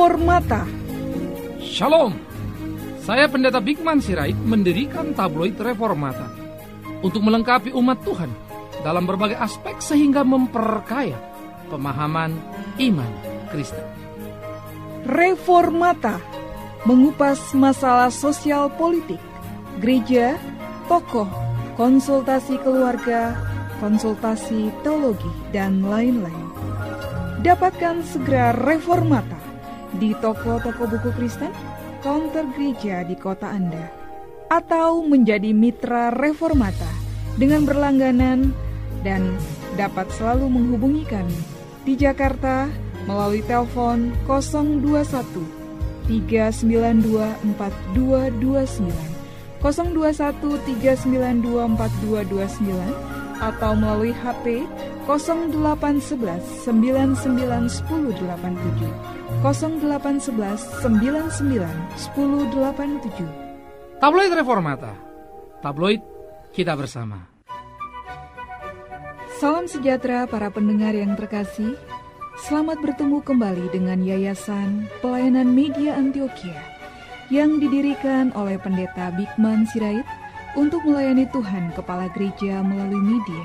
Reformata. Shalom, saya Pendeta Bigman Sirait mendirikan tabloid Reformata untuk melengkapi umat Tuhan dalam berbagai aspek sehingga memperkaya pemahaman iman Kristen. Reformata mengupas masalah sosial politik, gereja, tokoh, konsultasi keluarga, konsultasi teologi, dan lain-lain. Dapatkan segera Reformata di toko-toko buku Kristen, counter gereja di kota Anda, atau menjadi mitra reformata dengan berlangganan dan dapat selalu menghubungi kami di Jakarta melalui telepon 021 392 4229 021 392 4229 atau melalui HP 0811 991087 0811 99 1087. Tabloid Reformata. Tabloid kita bersama. Salam sejahtera para pendengar yang terkasih. Selamat bertemu kembali dengan Yayasan Pelayanan Media Antioquia yang didirikan oleh Pendeta Bigman Sirait untuk melayani Tuhan Kepala Gereja melalui media.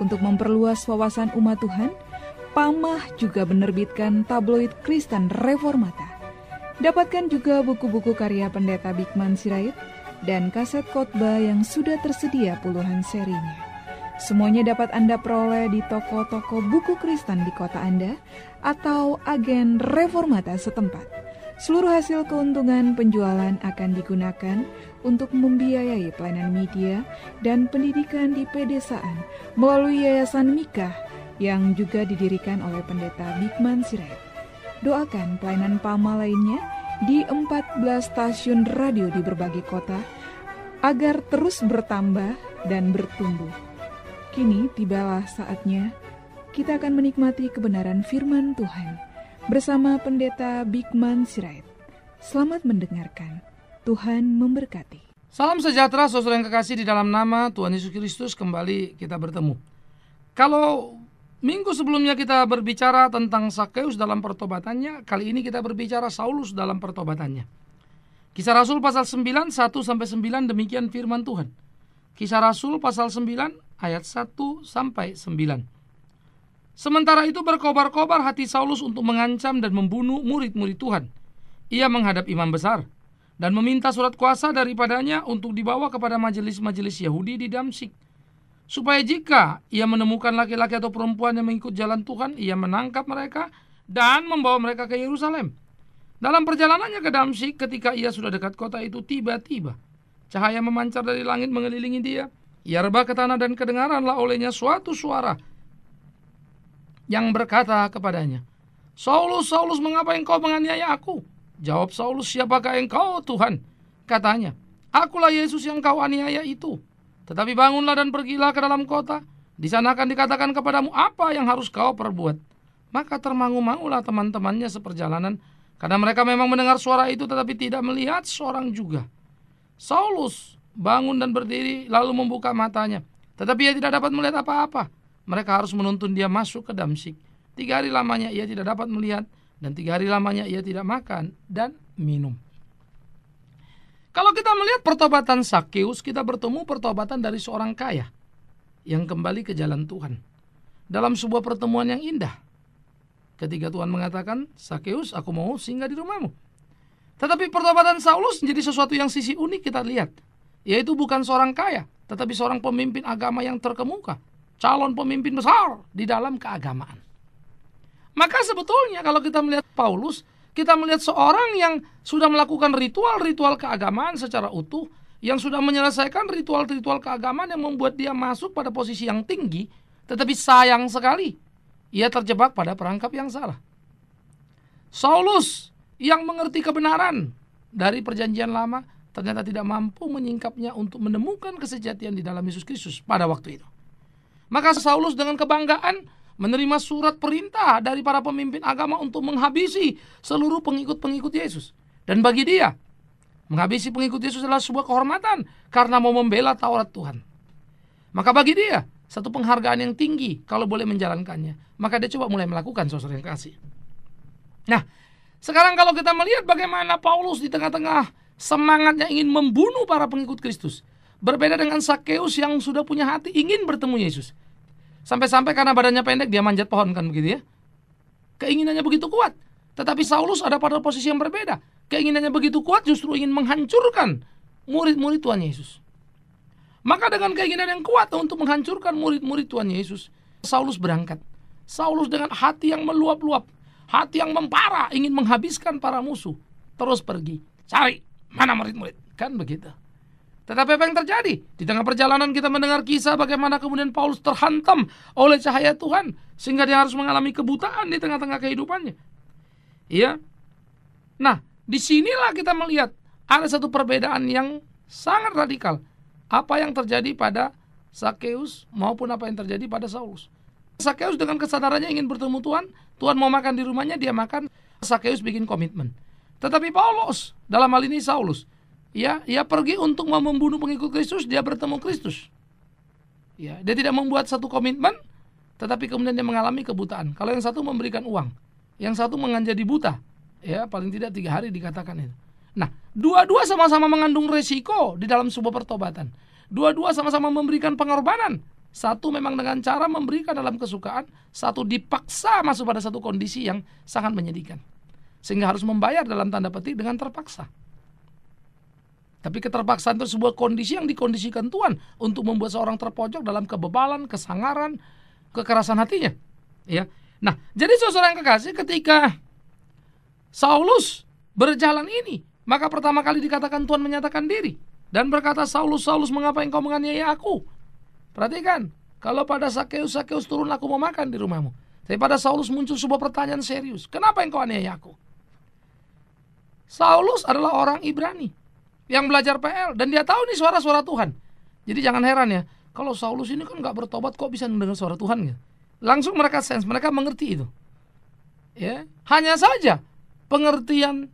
Untuk memperluas wawasan umat Tuhan, Pamah juga menerbitkan tabloid Kristen Reformata. Dapatkan juga buku-buku karya pendeta Bikman Sirait dan kaset khotbah yang sudah tersedia puluhan serinya. Semuanya dapat Anda peroleh di toko-toko buku Kristen di kota Anda atau agen reformata setempat. Seluruh hasil keuntungan penjualan akan digunakan untuk membiayai pelayanan media dan pendidikan di pedesaan melalui Yayasan Mikah yang juga didirikan oleh pendeta Bigman Sirait. Doakan pelayanan Pama lainnya di 14 stasiun radio di berbagai kota agar terus bertambah dan bertumbuh. Kini tibalah saatnya kita akan menikmati kebenaran firman Tuhan bersama pendeta Bigman Sirait. Selamat mendengarkan. Tuhan memberkati. Salam sejahtera saudara yang kekasih di dalam nama Tuhan Yesus Kristus kembali kita bertemu. Kalau Minggu sebelumnya kita berbicara tentang Sakeus dalam pertobatannya, kali ini kita berbicara Saulus dalam pertobatannya. Kisah Rasul pasal 9 1 sampai 9 demikian firman Tuhan. Kisah Rasul pasal 9 ayat 1 sampai 9. Sementara itu berkobar-kobar hati Saulus untuk mengancam dan membunuh murid-murid Tuhan. Ia menghadap imam besar dan meminta surat kuasa daripadanya untuk dibawa kepada majelis-majelis Yahudi di Damsik supaya jika ia menemukan laki-laki atau perempuan yang mengikut jalan Tuhan, ia menangkap mereka dan membawa mereka ke Yerusalem. Dalam perjalanannya ke Damsik, ketika ia sudah dekat kota itu, tiba-tiba cahaya memancar dari langit mengelilingi dia. Ia rebah ke tanah dan kedengaranlah olehnya suatu suara yang berkata kepadanya, Saulus, Saulus, mengapa engkau menganiaya aku? Jawab Saulus, siapakah engkau, Tuhan? Katanya, akulah Yesus yang kau aniaya itu tetapi bangunlah dan pergilah ke dalam kota. Di sana akan dikatakan kepadamu apa yang harus kau perbuat. Maka termangu-mangulah teman-temannya seperjalanan. Karena mereka memang mendengar suara itu tetapi tidak melihat seorang juga. Saulus bangun dan berdiri lalu membuka matanya. Tetapi ia tidak dapat melihat apa-apa. Mereka harus menuntun dia masuk ke Damsik. Tiga hari lamanya ia tidak dapat melihat dan tiga hari lamanya ia tidak makan dan minum. Kalau kita melihat pertobatan Sakeus, kita bertemu pertobatan dari seorang kaya yang kembali ke jalan Tuhan. Dalam sebuah pertemuan yang indah. Ketika Tuhan mengatakan, Sakeus, aku mau singgah di rumahmu. Tetapi pertobatan Saulus menjadi sesuatu yang sisi unik kita lihat. Yaitu bukan seorang kaya, tetapi seorang pemimpin agama yang terkemuka. Calon pemimpin besar di dalam keagamaan. Maka sebetulnya kalau kita melihat Paulus, kita melihat seorang yang sudah melakukan ritual-ritual keagamaan secara utuh, yang sudah menyelesaikan ritual-ritual keagamaan yang membuat dia masuk pada posisi yang tinggi, tetapi sayang sekali ia terjebak pada perangkap yang salah. Saulus yang mengerti kebenaran dari perjanjian lama ternyata tidak mampu menyingkapnya untuk menemukan kesejatian di dalam Yesus Kristus pada waktu itu. Maka Saulus dengan kebanggaan menerima surat perintah dari para pemimpin agama untuk menghabisi seluruh pengikut-pengikut Yesus. Dan bagi dia, menghabisi pengikut Yesus adalah sebuah kehormatan karena mau membela Taurat Tuhan. Maka bagi dia, satu penghargaan yang tinggi kalau boleh menjalankannya. Maka dia coba mulai melakukan sosok yang kasih. Nah, sekarang kalau kita melihat bagaimana Paulus di tengah-tengah semangatnya ingin membunuh para pengikut Kristus. Berbeda dengan Sakeus yang sudah punya hati ingin bertemu Yesus. Sampai-sampai karena badannya pendek dia manjat pohon kan begitu ya. Keinginannya begitu kuat. Tetapi Saulus ada pada posisi yang berbeda. Keinginannya begitu kuat justru ingin menghancurkan murid-murid Tuhan Yesus. Maka dengan keinginan yang kuat untuk menghancurkan murid-murid Tuhan Yesus, Saulus berangkat. Saulus dengan hati yang meluap-luap, hati yang mempara ingin menghabiskan para musuh, terus pergi cari mana murid-murid. Kan begitu. Tetapi apa yang terjadi? Di tengah perjalanan kita mendengar kisah bagaimana kemudian Paulus terhantam oleh cahaya Tuhan. Sehingga dia harus mengalami kebutaan di tengah-tengah kehidupannya. Iya. Nah, disinilah kita melihat ada satu perbedaan yang sangat radikal. Apa yang terjadi pada Sakeus maupun apa yang terjadi pada Saulus. Sakeus dengan kesadarannya ingin bertemu Tuhan. Tuhan mau makan di rumahnya, dia makan. Sakeus bikin komitmen. Tetapi Paulus, dalam hal ini Saulus, ya ia ya pergi untuk mau membunuh pengikut Kristus dia bertemu Kristus ya dia tidak membuat satu komitmen tetapi kemudian dia mengalami kebutaan kalau yang satu memberikan uang yang satu menganjadi buta ya paling tidak tiga hari dikatakan itu nah dua-dua sama-sama mengandung resiko di dalam sebuah pertobatan dua-dua sama-sama memberikan pengorbanan satu memang dengan cara memberikan dalam kesukaan satu dipaksa masuk pada satu kondisi yang sangat menyedihkan sehingga harus membayar dalam tanda petik dengan terpaksa tapi keterpaksaan itu sebuah kondisi yang dikondisikan Tuhan untuk membuat seorang terpojok dalam kebebalan, kesangaran, kekerasan hatinya. Ya. Nah, jadi saudara yang kekasih ketika Saulus berjalan ini, maka pertama kali dikatakan Tuhan menyatakan diri dan berkata Saulus, Saulus mengapa engkau menganiaya aku? Perhatikan, kalau pada Sakeus, Sakeus turun aku mau makan di rumahmu. Tapi pada Saulus muncul sebuah pertanyaan serius. Kenapa engkau aniaya aku? Saulus adalah orang Ibrani yang belajar PL dan dia tahu nih suara-suara Tuhan. Jadi jangan heran ya, kalau Saulus ini kan nggak bertobat kok bisa mendengar suara Tuhan ya? Langsung mereka sense, mereka mengerti itu. Ya, hanya saja pengertian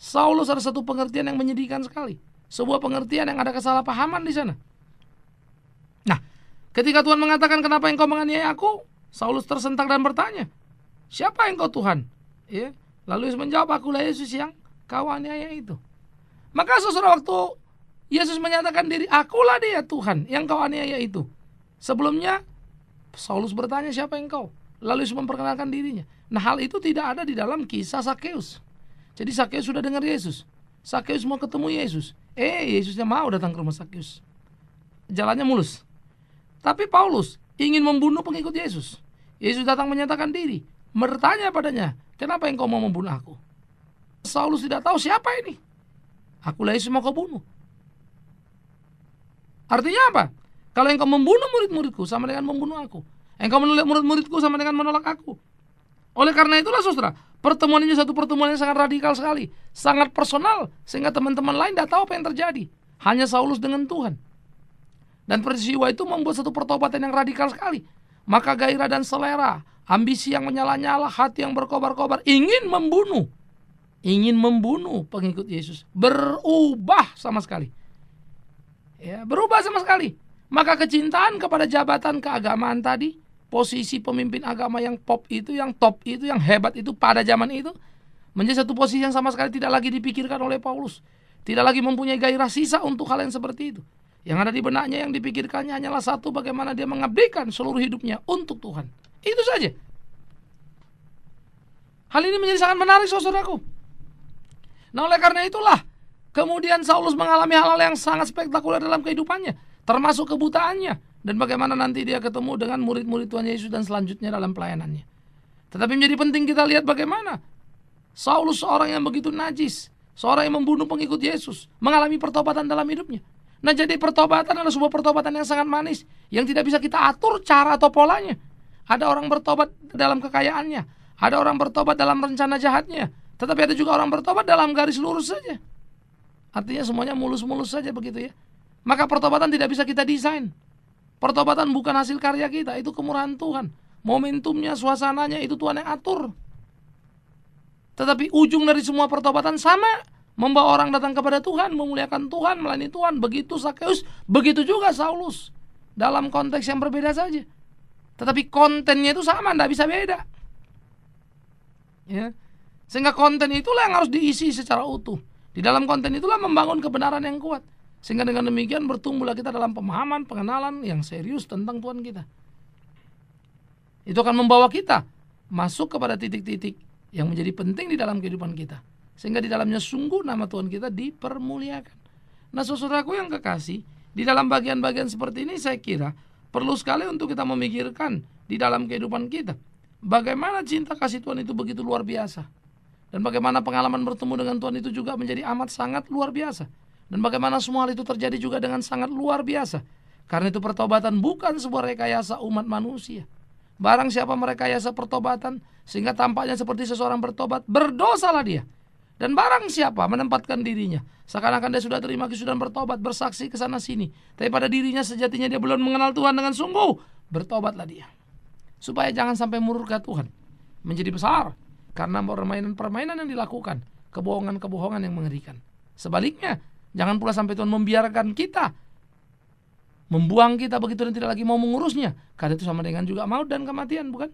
Saulus ada satu pengertian yang menyedihkan sekali. Sebuah pengertian yang ada kesalahpahaman di sana. Nah, ketika Tuhan mengatakan kenapa engkau menganiaya aku, Saulus tersentak dan bertanya, siapa engkau Tuhan? Ya, lalu Yesus menjawab, akulah Yesus yang kau aniaya itu. Maka sesudah waktu Yesus menyatakan diri, akulah dia Tuhan yang kau aniaya itu. Sebelumnya Saulus bertanya siapa engkau? Lalu Yesus memperkenalkan dirinya. Nah hal itu tidak ada di dalam kisah Sakeus. Jadi Sakeus sudah dengar Yesus. Sakeus mau ketemu Yesus. Eh Yesusnya mau datang ke rumah Sakeus. Jalannya mulus. Tapi Paulus ingin membunuh pengikut Yesus. Yesus datang menyatakan diri. Bertanya padanya, kenapa engkau mau membunuh aku? Saulus tidak tahu siapa ini. Akulah Yesus mau kau bunuh. Artinya apa? Kalau engkau membunuh murid-muridku sama dengan membunuh aku. Engkau menolak murid-muridku sama dengan menolak aku. Oleh karena itulah saudara, pertemuan ini satu pertemuan yang sangat radikal sekali. Sangat personal, sehingga teman-teman lain tidak tahu apa yang terjadi. Hanya Saulus dengan Tuhan. Dan peristiwa itu membuat satu pertobatan yang radikal sekali. Maka gairah dan selera, ambisi yang menyala-nyala, hati yang berkobar-kobar, ingin membunuh ingin membunuh pengikut Yesus berubah sama sekali. Ya, berubah sama sekali. Maka kecintaan kepada jabatan keagamaan tadi, posisi pemimpin agama yang pop itu, yang top itu, yang hebat itu pada zaman itu menjadi satu posisi yang sama sekali tidak lagi dipikirkan oleh Paulus. Tidak lagi mempunyai gairah sisa untuk hal yang seperti itu. Yang ada di benaknya yang dipikirkannya hanyalah satu bagaimana dia mengabdikan seluruh hidupnya untuk Tuhan. Itu saja. Hal ini menjadi sangat menarik saudaraku. Nah oleh karena itulah kemudian Saulus mengalami hal-hal yang sangat spektakuler dalam kehidupannya, termasuk kebutaannya dan bagaimana nanti dia ketemu dengan murid-murid Tuhan Yesus dan selanjutnya dalam pelayanannya. Tetapi menjadi penting kita lihat bagaimana Saulus seorang yang begitu najis, seorang yang membunuh pengikut Yesus, mengalami pertobatan dalam hidupnya. Nah jadi pertobatan adalah sebuah pertobatan yang sangat manis Yang tidak bisa kita atur cara atau polanya Ada orang bertobat dalam kekayaannya Ada orang bertobat dalam rencana jahatnya tetapi ada juga orang bertobat dalam garis lurus saja. Artinya semuanya mulus-mulus saja begitu ya. Maka pertobatan tidak bisa kita desain. Pertobatan bukan hasil karya kita, itu kemurahan Tuhan. Momentumnya, suasananya itu Tuhan yang atur. Tetapi ujung dari semua pertobatan sama, membawa orang datang kepada Tuhan, memuliakan Tuhan, melayani Tuhan. Begitu Sakeus, begitu juga Saulus. Dalam konteks yang berbeda saja. Tetapi kontennya itu sama, tidak bisa beda. Ya. Sehingga konten itulah yang harus diisi secara utuh. Di dalam konten itulah membangun kebenaran yang kuat. Sehingga dengan demikian bertumbuhlah kita dalam pemahaman, pengenalan yang serius tentang Tuhan kita. Itu akan membawa kita masuk kepada titik-titik yang menjadi penting di dalam kehidupan kita. Sehingga di dalamnya sungguh nama Tuhan kita dipermuliakan. Nah saudaraku yang kekasih, di dalam bagian-bagian seperti ini saya kira perlu sekali untuk kita memikirkan di dalam kehidupan kita. Bagaimana cinta kasih Tuhan itu begitu luar biasa. Dan bagaimana pengalaman bertemu dengan Tuhan itu juga menjadi amat sangat luar biasa. Dan bagaimana semua hal itu terjadi juga dengan sangat luar biasa. Karena itu pertobatan bukan sebuah rekayasa umat manusia. Barang siapa merekayasa pertobatan sehingga tampaknya seperti seseorang bertobat, berdosalah dia. Dan barang siapa menempatkan dirinya Seakan-akan dia sudah terima kasih dan bertobat Bersaksi ke sana sini Tapi pada dirinya sejatinya dia belum mengenal Tuhan dengan sungguh Bertobatlah dia Supaya jangan sampai murka Tuhan Menjadi besar karena permainan-permainan yang dilakukan, kebohongan-kebohongan yang mengerikan. Sebaliknya, jangan pula sampai Tuhan membiarkan kita membuang kita begitu dan tidak lagi mau mengurusnya. Karena itu sama dengan juga maut dan kematian, bukan?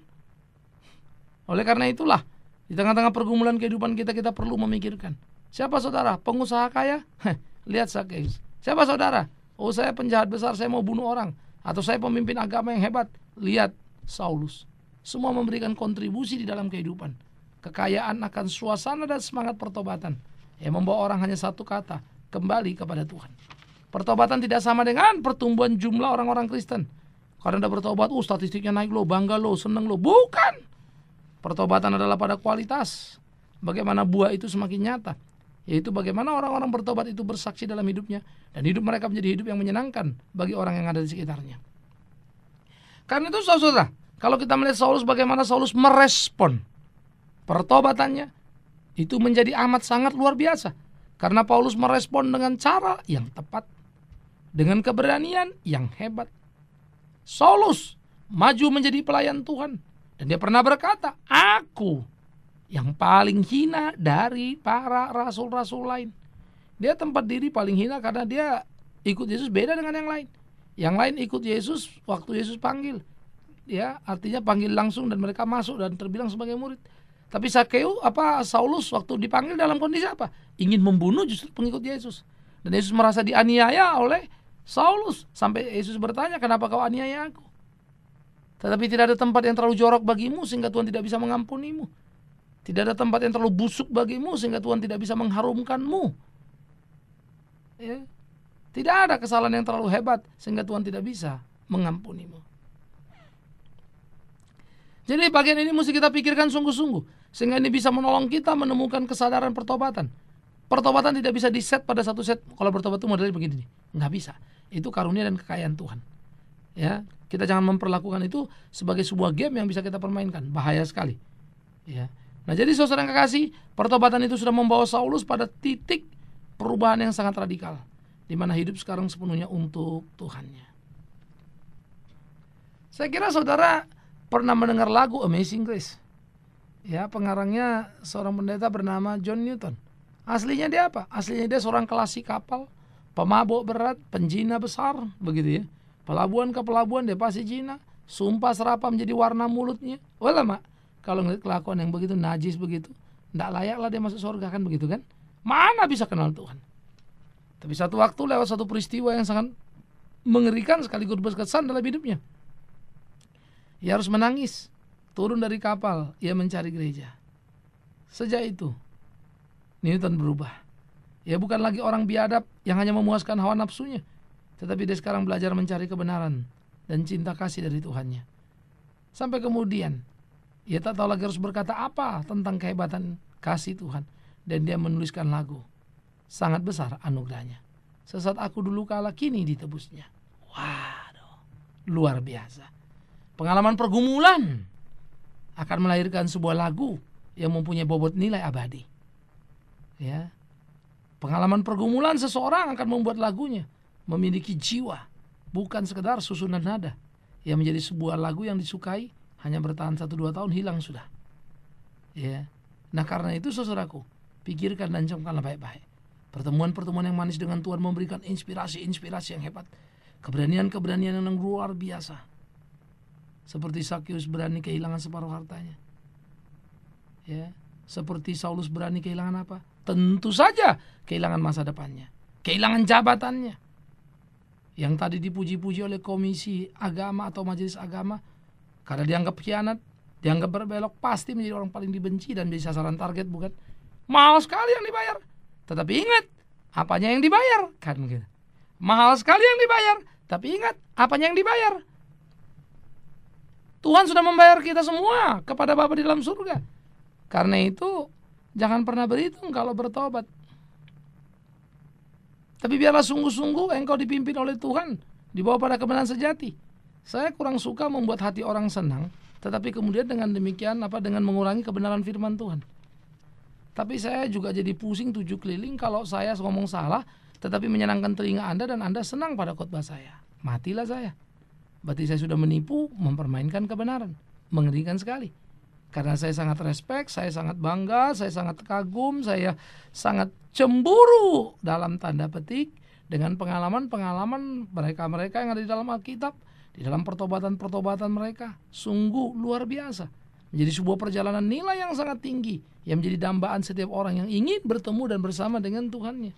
Oleh karena itulah, di tengah-tengah pergumulan kehidupan kita kita perlu memikirkan, siapa saudara? Pengusaha kaya? Heh, lihat Sakeus. Siapa saudara? Oh, saya penjahat besar, saya mau bunuh orang atau saya pemimpin agama yang hebat. Lihat Saulus. Semua memberikan kontribusi di dalam kehidupan kekayaan akan suasana dan semangat pertobatan yang membawa orang hanya satu kata, kembali kepada Tuhan. Pertobatan tidak sama dengan pertumbuhan jumlah orang-orang Kristen. Karena ada bertobat, uh statistiknya naik lo, bangga lo, seneng lo. Bukan. Pertobatan adalah pada kualitas. Bagaimana buah itu semakin nyata. Yaitu bagaimana orang-orang bertobat itu bersaksi dalam hidupnya. Dan hidup mereka menjadi hidup yang menyenangkan bagi orang yang ada di sekitarnya. Karena itu saudara, kalau kita melihat Saulus bagaimana Saulus merespon pertobatannya itu menjadi amat sangat luar biasa karena Paulus merespon dengan cara yang tepat dengan keberanian yang hebat. Saulus maju menjadi pelayan Tuhan dan dia pernah berkata, "Aku yang paling hina dari para rasul-rasul lain." Dia tempat diri paling hina karena dia ikut Yesus beda dengan yang lain. Yang lain ikut Yesus waktu Yesus panggil. Ya, artinya panggil langsung dan mereka masuk dan terbilang sebagai murid. Tapi Sakeu apa Saulus waktu dipanggil dalam kondisi apa? Ingin membunuh justru pengikut Yesus. Dan Yesus merasa dianiaya oleh Saulus sampai Yesus bertanya, "Kenapa kau aniaya aku?" Tetapi tidak ada tempat yang terlalu jorok bagimu sehingga Tuhan tidak bisa mengampunimu. Tidak ada tempat yang terlalu busuk bagimu sehingga Tuhan tidak bisa mengharumkanmu. Ya. Tidak ada kesalahan yang terlalu hebat sehingga Tuhan tidak bisa mengampunimu. Jadi bagian ini mesti kita pikirkan sungguh-sungguh. Sehingga ini bisa menolong kita menemukan kesadaran pertobatan. Pertobatan tidak bisa diset pada satu set. Kalau bertobat itu modelnya begini nih. Nggak bisa. Itu karunia dan kekayaan Tuhan. Ya, kita jangan memperlakukan itu sebagai sebuah game yang bisa kita permainkan. Bahaya sekali. Ya. Nah, jadi saudara yang kekasih, pertobatan itu sudah membawa Saulus pada titik perubahan yang sangat radikal di mana hidup sekarang sepenuhnya untuk Tuhannya. Saya kira saudara pernah mendengar lagu Amazing Grace. Ya, pengarangnya seorang pendeta bernama John Newton. Aslinya dia apa? Aslinya dia seorang klasik kapal, pemabuk berat, penjina besar, begitu ya. Pelabuhan ke pelabuhan dia pasti jina, sumpah serapah menjadi warna mulutnya. lama. kalau ngeliat kelakuan yang begitu najis begitu, tidak layaklah dia masuk surga kan begitu kan? Mana bisa kenal Tuhan? Tapi satu waktu lewat satu peristiwa yang sangat mengerikan sekaligus berkesan dalam hidupnya. Ia harus menangis Turun dari kapal, ia mencari gereja. Sejak itu, Newton berubah. Ia bukan lagi orang biadab yang hanya memuaskan hawa nafsunya, tetapi dia sekarang belajar mencari kebenaran dan cinta kasih dari Tuhannya. Sampai kemudian, ia tak tahu lagi harus berkata apa tentang kehebatan kasih Tuhan. Dan dia menuliskan lagu. Sangat besar anugerahnya. Sesaat aku dulu kalah kini ditebusnya. Waduh, luar biasa. Pengalaman pergumulan akan melahirkan sebuah lagu yang mempunyai bobot nilai abadi. Ya. Pengalaman pergumulan seseorang akan membuat lagunya memiliki jiwa, bukan sekedar susunan nada yang menjadi sebuah lagu yang disukai hanya bertahan 1 2 tahun hilang sudah. Ya. Nah, karena itu saudaraku, pikirkan dan camkanlah baik-baik. Pertemuan-pertemuan yang manis dengan Tuhan memberikan inspirasi-inspirasi yang hebat, keberanian-keberanian yang luar biasa seperti Sakyus berani kehilangan separuh hartanya. Ya, seperti Saulus berani kehilangan apa? Tentu saja kehilangan masa depannya, kehilangan jabatannya. Yang tadi dipuji-puji oleh komisi agama atau majelis agama karena dianggap khianat, dianggap berbelok pasti menjadi orang paling dibenci dan bisa sasaran target bukan? Mahal sekali yang dibayar. Tetapi ingat, apanya yang dibayar? Kan mungkin. Mahal sekali yang dibayar, tapi ingat apanya yang dibayar? Tuhan sudah membayar kita semua kepada Bapa di dalam surga. Karena itu jangan pernah berhitung kalau bertobat. Tapi biarlah sungguh-sungguh engkau dipimpin oleh Tuhan, dibawa pada kebenaran sejati. Saya kurang suka membuat hati orang senang, tetapi kemudian dengan demikian apa dengan mengurangi kebenaran firman Tuhan. Tapi saya juga jadi pusing tujuh keliling kalau saya ngomong salah, tetapi menyenangkan telinga Anda dan Anda senang pada khotbah saya. Matilah saya berarti saya sudah menipu, mempermainkan kebenaran. Mengerikan sekali. Karena saya sangat respect, saya sangat bangga, saya sangat kagum, saya sangat cemburu dalam tanda petik dengan pengalaman-pengalaman mereka-mereka yang ada di dalam Alkitab, di dalam pertobatan-pertobatan mereka. Sungguh luar biasa. Menjadi sebuah perjalanan nilai yang sangat tinggi yang menjadi dambaan setiap orang yang ingin bertemu dan bersama dengan Tuhannya.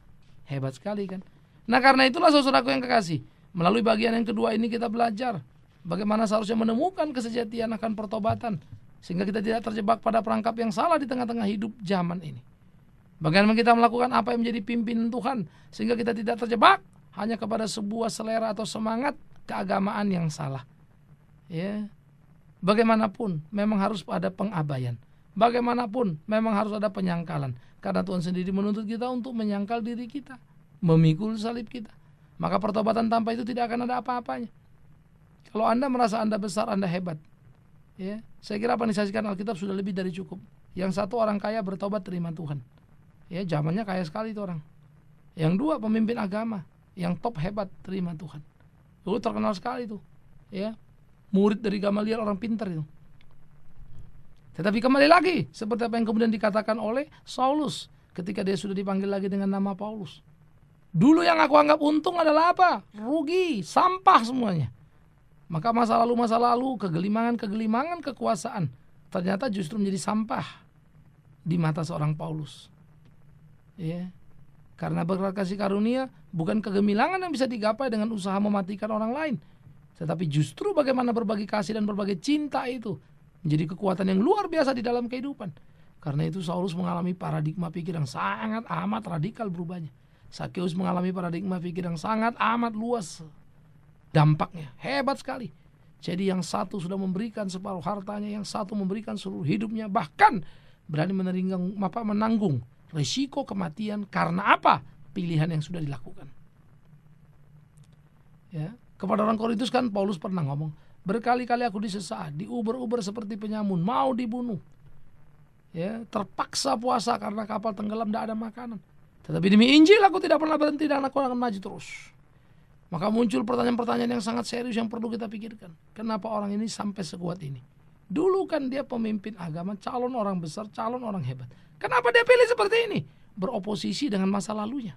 Hebat sekali kan? Nah karena itulah saudaraku yang kekasih Melalui bagian yang kedua ini kita belajar bagaimana seharusnya menemukan kesejatian akan pertobatan sehingga kita tidak terjebak pada perangkap yang salah di tengah-tengah hidup zaman ini. Bagaimana kita melakukan apa yang menjadi pimpinan Tuhan sehingga kita tidak terjebak hanya kepada sebuah selera atau semangat keagamaan yang salah. Ya. Bagaimanapun memang harus ada pengabaian. Bagaimanapun memang harus ada penyangkalan karena Tuhan sendiri menuntut kita untuk menyangkal diri kita, memikul salib kita. Maka pertobatan tanpa itu tidak akan ada apa-apanya. Kalau Anda merasa Anda besar, Anda hebat. Ya, saya kira disajikan Alkitab sudah lebih dari cukup. Yang satu orang kaya bertobat terima Tuhan. Ya, zamannya kaya sekali itu orang. Yang dua pemimpin agama, yang top hebat terima Tuhan. Dulu terkenal sekali itu. Ya. Murid dari Gamaliel orang pintar itu. Tetapi kembali lagi seperti apa yang kemudian dikatakan oleh Saulus ketika dia sudah dipanggil lagi dengan nama Paulus. Dulu yang aku anggap untung adalah apa? Rugi, sampah semuanya. Maka masa lalu masa lalu, kegelimangan kegelimangan kekuasaan ternyata justru menjadi sampah di mata seorang Paulus. Ya. Karena berkat kasih karunia bukan kegemilangan yang bisa digapai dengan usaha mematikan orang lain, tetapi justru bagaimana berbagi kasih dan berbagi cinta itu menjadi kekuatan yang luar biasa di dalam kehidupan. Karena itu Saulus mengalami paradigma pikir yang sangat amat radikal berubahnya Sakeus mengalami paradigma pikir yang sangat amat luas dampaknya. Hebat sekali. Jadi yang satu sudah memberikan separuh hartanya, yang satu memberikan seluruh hidupnya, bahkan berani menanggung apa menanggung risiko kematian karena apa? Pilihan yang sudah dilakukan. Ya, kepada orang Korintus kan Paulus pernah ngomong, berkali-kali aku disesaat, diuber-uber seperti penyamun, mau dibunuh. Ya, terpaksa puasa karena kapal tenggelam tidak ada makanan. Tetapi demi Injil aku tidak pernah berhenti dan aku akan maju terus. Maka muncul pertanyaan-pertanyaan yang sangat serius yang perlu kita pikirkan. Kenapa orang ini sampai sekuat ini? Dulu kan dia pemimpin agama, calon orang besar, calon orang hebat. Kenapa dia pilih seperti ini? Beroposisi dengan masa lalunya.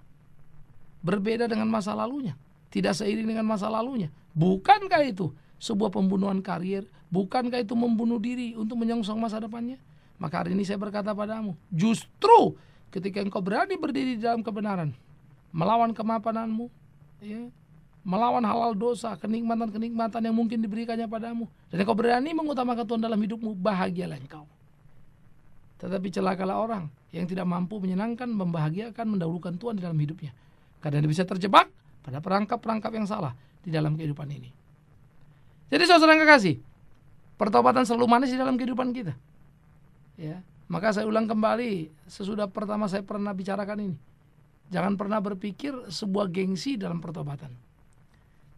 Berbeda dengan masa lalunya. Tidak seiring dengan masa lalunya. Bukankah itu sebuah pembunuhan karir? Bukankah itu membunuh diri untuk menyongsong masa depannya? Maka hari ini saya berkata padamu, justru ketika engkau berani berdiri dalam kebenaran, melawan kemapananmu, ya, melawan halal dosa, kenikmatan-kenikmatan yang mungkin diberikannya padamu, dan engkau berani mengutamakan Tuhan dalam hidupmu, bahagialah engkau. Tetapi celakalah orang yang tidak mampu menyenangkan, membahagiakan, mendahulukan Tuhan di dalam hidupnya. Karena dia bisa terjebak pada perangkap-perangkap yang salah di dalam kehidupan ini. Jadi saudara kekasih, pertobatan selalu manis di dalam kehidupan kita. Ya, maka saya ulang kembali sesudah pertama saya pernah bicarakan ini. Jangan pernah berpikir sebuah gengsi dalam pertobatan.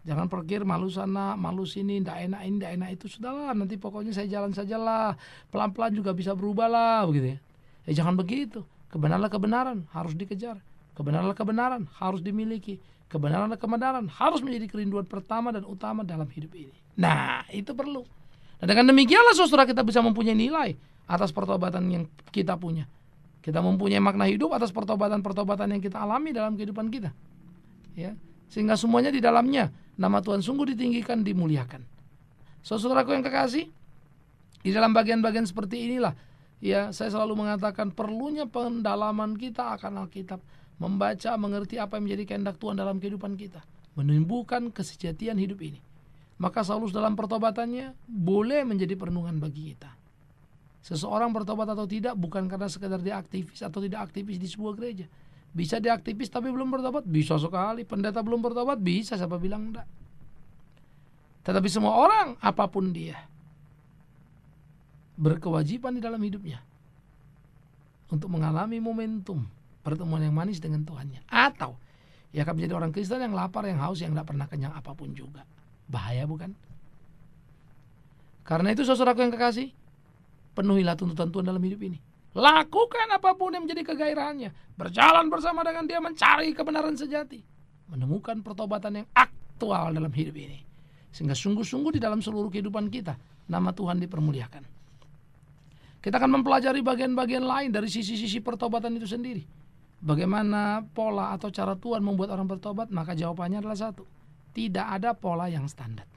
Jangan perkir malu sana, malu sini, ndak enak ini, ndak enak itu. Sudahlah, nanti pokoknya saya jalan sajalah. Pelan-pelan juga bisa berubah lah, begitu ya. Eh jangan begitu. kebenaran kebenaran, harus dikejar. kebenaran kebenaran, harus dimiliki. Kebenaranlah kebenaran, harus menjadi kerinduan pertama dan utama dalam hidup ini. Nah, itu perlu. Nah, dengan demikianlah saudara kita bisa mempunyai nilai atas pertobatan yang kita punya. Kita mempunyai makna hidup atas pertobatan-pertobatan yang kita alami dalam kehidupan kita. Ya, sehingga semuanya di dalamnya nama Tuhan sungguh ditinggikan, dimuliakan. So, saudaraku yang kekasih, di dalam bagian-bagian seperti inilah ya saya selalu mengatakan perlunya pendalaman kita akan Alkitab, membaca, mengerti apa yang menjadi kehendak Tuhan dalam kehidupan kita, menumbuhkan kesejatian hidup ini. Maka Saulus dalam pertobatannya boleh menjadi perenungan bagi kita. Seseorang bertobat atau tidak bukan karena sekedar dia aktivis atau tidak aktivis di sebuah gereja. Bisa dia aktivis tapi belum bertobat, bisa sekali. Pendeta belum bertobat, bisa siapa bilang enggak. Tetapi semua orang apapun dia berkewajiban di dalam hidupnya untuk mengalami momentum pertemuan yang manis dengan Tuhannya atau ya akan menjadi orang Kristen yang lapar, yang haus, yang tidak pernah kenyang apapun juga. Bahaya bukan? Karena itu saudaraku yang kekasih, Penuhilah tuntutan Tuhan dalam hidup ini. Lakukan apapun yang menjadi kegairahannya. Berjalan bersama dengan dia mencari kebenaran sejati. Menemukan pertobatan yang aktual dalam hidup ini. Sehingga sungguh-sungguh di dalam seluruh kehidupan kita, nama Tuhan dipermuliakan. Kita akan mempelajari bagian-bagian lain dari sisi-sisi pertobatan itu sendiri. Bagaimana pola atau cara Tuhan membuat orang bertobat? Maka jawabannya adalah satu. Tidak ada pola yang standar.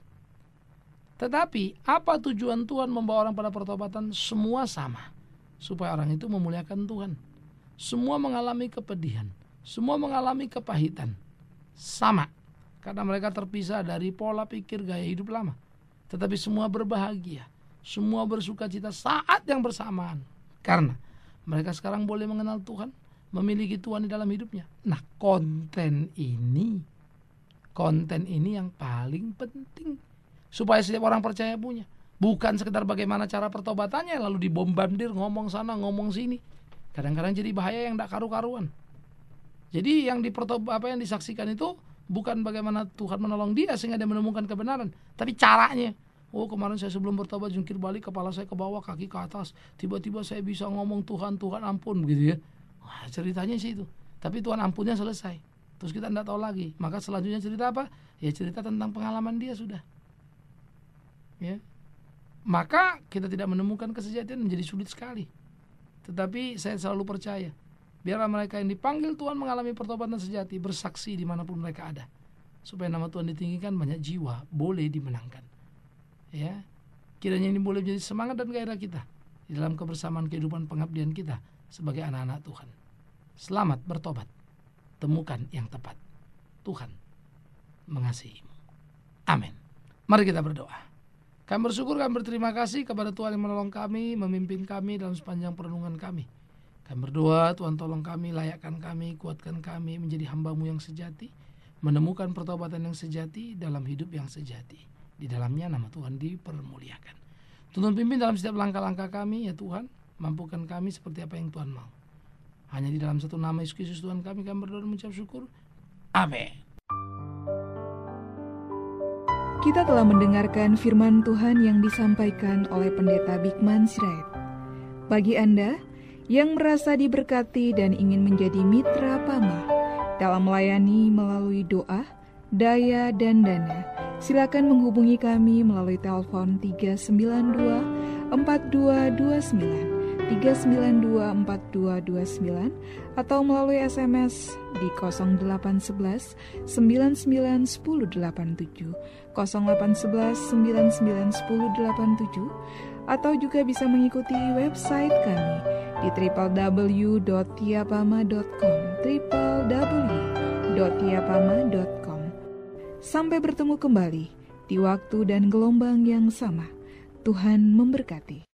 Tetapi apa tujuan Tuhan membawa orang pada pertobatan? Semua sama. Supaya orang itu memuliakan Tuhan. Semua mengalami kepedihan. Semua mengalami kepahitan. Sama. Karena mereka terpisah dari pola pikir gaya hidup lama. Tetapi semua berbahagia. Semua bersuka cita saat yang bersamaan. Karena mereka sekarang boleh mengenal Tuhan. Memiliki Tuhan di dalam hidupnya. Nah konten ini. Konten ini yang paling penting supaya setiap orang percaya punya. Bukan sekedar bagaimana cara pertobatannya lalu dibombardir ngomong sana ngomong sini. Kadang-kadang jadi bahaya yang tidak karu-karuan. Jadi yang dipertob apa yang disaksikan itu bukan bagaimana Tuhan menolong dia sehingga dia menemukan kebenaran, tapi caranya. Oh kemarin saya sebelum bertobat jungkir balik kepala saya ke bawah kaki ke atas tiba-tiba saya bisa ngomong Tuhan Tuhan ampun begitu ya. Wah, ceritanya sih itu. Tapi Tuhan ampunnya selesai. Terus kita tidak tahu lagi. Maka selanjutnya cerita apa? Ya cerita tentang pengalaman dia sudah ya, maka kita tidak menemukan kesejatian menjadi sulit sekali. Tetapi saya selalu percaya, biarlah mereka yang dipanggil Tuhan mengalami pertobatan sejati bersaksi dimanapun mereka ada, supaya nama Tuhan ditinggikan banyak jiwa boleh dimenangkan. Ya, kiranya ini boleh menjadi semangat dan gairah kita di dalam kebersamaan kehidupan pengabdian kita sebagai anak-anak Tuhan. Selamat bertobat, temukan yang tepat. Tuhan mengasihi. Amin. Mari kita berdoa. Kami bersyukur, kami berterima kasih kepada Tuhan yang menolong kami, memimpin kami dalam sepanjang perenungan kami. Kami berdoa, Tuhan tolong kami, layakkan kami, kuatkan kami menjadi hambamu yang sejati, menemukan pertobatan yang sejati dalam hidup yang sejati. Di dalamnya nama Tuhan dipermuliakan. Tuntun pimpin dalam setiap langkah-langkah kami, ya Tuhan, mampukan kami seperti apa yang Tuhan mau. Hanya di dalam satu nama Yesus Kristus Tuhan kami, kami berdoa dan mengucap syukur. Amin. Kita telah mendengarkan firman Tuhan yang disampaikan oleh Pendeta Bikman Sirait. Bagi Anda yang merasa diberkati dan ingin menjadi mitra Pama dalam melayani melalui doa, daya, dan dana, silakan menghubungi kami melalui telepon 392 4229 392 4229 atau melalui SMS di 0811 99 0811 9910 87 atau juga bisa mengikuti website kami di www.tiapama.com www.tiapama.com Sampai bertemu kembali di waktu dan gelombang yang sama. Tuhan memberkati.